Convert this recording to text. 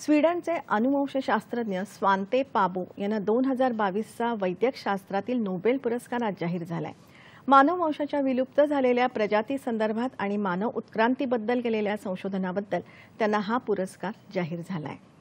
स्वीडनचे अनुवंशशास्त्रज्ञ स्वांते पाबो यांना दोन हजार बावीसचा वैद्यकशास्त्रातील नोबेल पुरस्कार आज जाहीर झाला आहे मानववंशाच्या विलुप्त झालेल्या संदर्भात आणि मानव उत्क्रांतीबद्दल केलेल्या संशोधनाबद्दल त्यांना हा पुरस्कार जाहीर झाला आहे